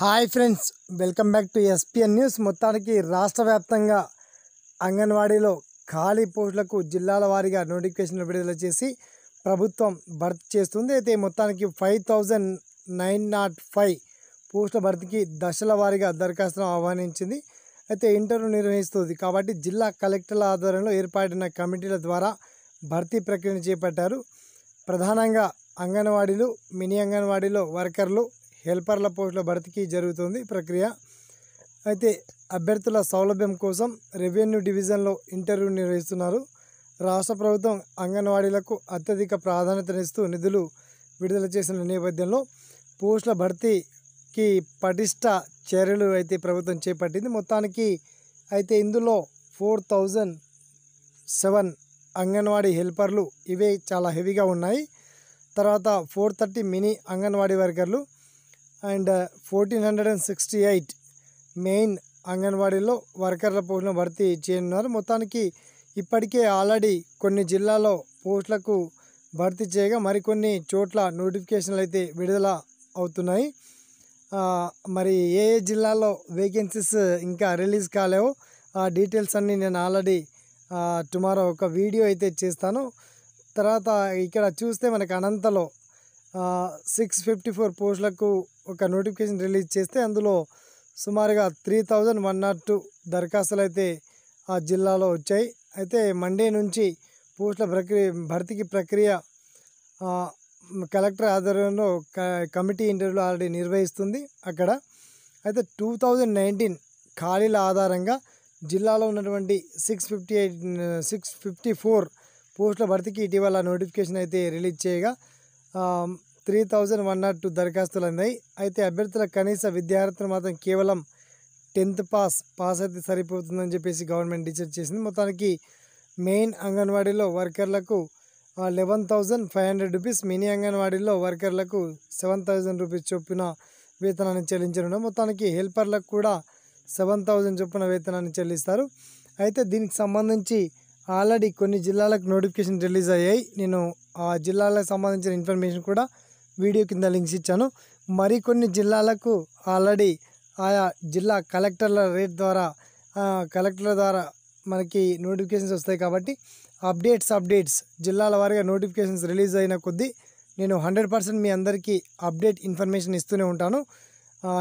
hi friends welcome back to SPN news మొత్తానికి రాష్ట్ర వ్యాప్తంగా అంగన్వాడీలో ఖాళీ పోస్టులకు జిల్లాల వారీగా నోటిఫికేషన్లు విడుదల చేసి ప్రభుత్వం భర్తీ చేస్తుంది అయితే మొత్తానికి five thousand nine nought five పోస్టుల భర్తీకి దశల వారీగా దరఖాస్తును ఆహ్వానించింది అయితే ఇంటర్వ్యూ నిర్వహిస్తుంది కాబట్టి జిల్లా కలెక్టర్ల ఆధ్వర్యంలో ఏర్పాటిన కమిటీల ద్వారా భర్తీ ప్రక్రియను చేపట్టారు ప్రధానంగా అంగన్వాడీలు మినీ అంగన్వాడీలో వర్కర్లు హెల్పర్ల పోస్టుల భర్తీకి జరుగుతుంది ప్రక్రియ అయితే అభ్యర్థుల సౌలభ్యం కోసం రెవెన్యూ డివిజన్లో ఇంటర్వ్యూ నిర్వహిస్తున్నారు రాష్ట్ర ప్రభుత్వం అంగన్వాడీలకు అత్యధిక ప్రాధాన్యతనిస్తూ నిధులు విడుదల చేసిన నేపథ్యంలో పోస్టుల భర్తీకి పటిష్ట చర్యలు అయితే ప్రభుత్వం చేపట్టింది మొత్తానికి అయితే ఇందులో ఫోర్ థౌజండ్ సెవెన్ అంగన్వాడీ హెల్పర్లు ఇవే చాలా హెవీగా ఉన్నాయి తర్వాత ఫోర్ థర్టీ మినీ అంగన్వాడీ వర్కర్లు and fourteen hundred and sixty eight main అంగన్వాడీలో వర్కర్ల పోస్టులను భర్తీ చేయనున్నారు మొత్తానికి ఇప్పటికే ఆల్రెడీ కొన్ని జిల్లాలో పోస్టులకు భర్తీ చేయగా మరికొన్ని చోట్ల నోటిఫికేషన్లు అయితే విడుదల అవుతున్నాయి మరి ఏ ఏ జిల్లాలో వేకెన్సీస్ ఇంకా రిలీజ్ కాలేవో ఆ డీటెయిల్స్ అన్నీ నేను ఆల్రెడీ టుమారో ఒక వీడియో అయితే చేస్తాను తర్వాత ఇక్కడ చూస్తే మనకు అనంతలో సిక్స్ ఫిఫ్టీ ఫోర్ పోస్టులకు ఒక నోటిఫికేషన్ రిలీజ్ చేస్తే అందులో సుమారుగా three thousand one nought two దరఖాస్తులు అయితే ఆ జిల్లాలో వచ్చాయి అయితే మండే నుంచి పోస్టుల ప్రక్రియ భర్తీకి ప్రక్రియ కలెక్టర్ ఆధ్వర్యంలో కమిటీ ఇంటర్వ్యూలో ఆల్రెడీ నిర్వహిస్తుంది అక్కడ అయితే టూ థౌజండ్ నైన్టీన్ ఖాళీల ఆధారంగా జిల్లాలో ఉన్నటువంటి six fifty eight six fifty four పోస్టుల భర్తీకి ఇటీవల నోటిఫికేషన్ అయితే రిలీజ్ చేయగా three thousand one nought two దరఖాస్తులు అన్నాయి అయితే అభ్యర్థుల కనీస విద్యార్థులు మాత్రం కేవలం టెన్త్ పాస్ పాస్ అయితే సరిపోతుందని చెప్పేసి గవర్నమెంట్ డిసైడ్ చేసింది మొత్తానికి మెయిన్ అంగన్వాడీలో వర్కర్లకు eleven thousand five hundred rupees mini అంగన్వాడీలో వర్కర్లకు సెవెన్ థౌజండ్ రూపీస్ చొప్పున వేతనాన్ని చెల్లించడం మొత్తానికి హెల్పర్లకు కూడా సెవెన్ థౌజండ్ చొప్పున వేతనాన్ని చెల్లిస్తారు అయితే దీనికి సంబంధించి ఆల్రెడీ కొన్ని జిల్లాలకు నోటిఫికేషన్ రిలీజ్ అయ్యాయి నేను ఆ జిల్లాలకు సంబంధించిన ఇన్ఫర్మేషన్ కూడా వీడియో కింద లింక్స్ ఇచ్చాను మరికొన్ని జిల్లాలకు ఆల్రెడీ ఆయా జిల్లా కలెక్టర్ల రేట్ ద్వారా కలెక్టర్ల ద్వారా మనకి నోటిఫికేషన్స్ వస్తాయి కాబట్టి అప్డేట్స్ అప్డేట్స్ జిల్లాల వారిగా నోటిఫికేషన్స్ రిలీజ్ అయిన కొద్దీ నేను హండ్రెడ్ పర్సెంట్ మీ అందరికీ అప్డేట్ ఇన్ఫర్మేషన్ ఇస్తూనే ఉంటాను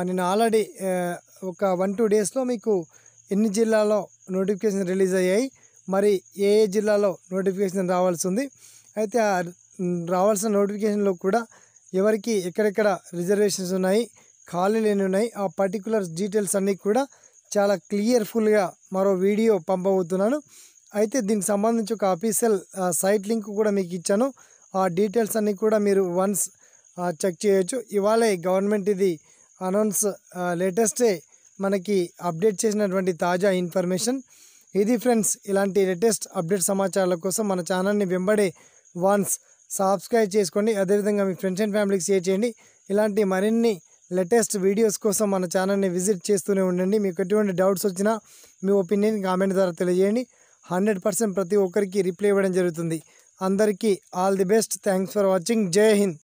నేను ఆల్రెడీ ఒక వన్ టూ డేస్లో మీకు ఎన్ని జిల్లాలో నోటిఫికేషన్ రిలీజ్ అయ్యాయి మరి ఏ ఏ జిల్లాలో నోటిఫికేషన్ రావాల్సి ఉంది అయితే ఆ రావాల్సిన నోటిఫికేషన్లో కూడా ఎవరికి ఎక్కడెక్కడ రిజర్వేషన్స్ ఉన్నాయి ఖాళీలు ఎన్ని ఉన్నాయి ఆ పర్టికులర్ డీటెయిల్స్ అన్నీ కూడా చాలా క్లియర్ఫుల్గా మరో వీడియో పంపబోతున్నాను అయితే దీనికి సంబంధించి ఒక అఫీషియల్ సైట్ లింక్ కూడా మీకు ఇచ్చాను ఆ డీటెయిల్స్ అన్నీ కూడా మీరు వన్స్ చెక్ చేయొచ్చు ఇవాళ గవర్నమెంట్ ఇది అనౌన్స్ లేటెస్టే మనకి అప్డేట్ చేసినటువంటి తాజా ఇన్ఫర్మేషన్ ఇది ఫ్రెండ్స్ ఇలాంటి లేటెస్ట్ అప్డేట్ సమాచారాల కోసం మన ఛానల్ని వెంబడే వాన్స్ సబ్స్క్రైబ్ చేసుకోండి అదేవిధంగా మీ ఫ్రెండ్స్ అండ్ ఫ్యామిలీకి షేర్ చేయండి ఇలాంటి మరిన్ని లేటెస్ట్ వీడియోస్ కోసం మన ఛానల్ని విజిట్ చేస్తూనే ఉండండి మీకు ఎటువంటి డౌట్స్ వచ్చినా మీ ఒపీనియన్ కామెంట్ ద్వారా తెలియజేయండి హండ్రెడ్ ప్రతి ఒక్కరికి రిప్లై ఇవ్వడం జరుగుతుంది అందరికీ all the best thanks for watching Jai Hind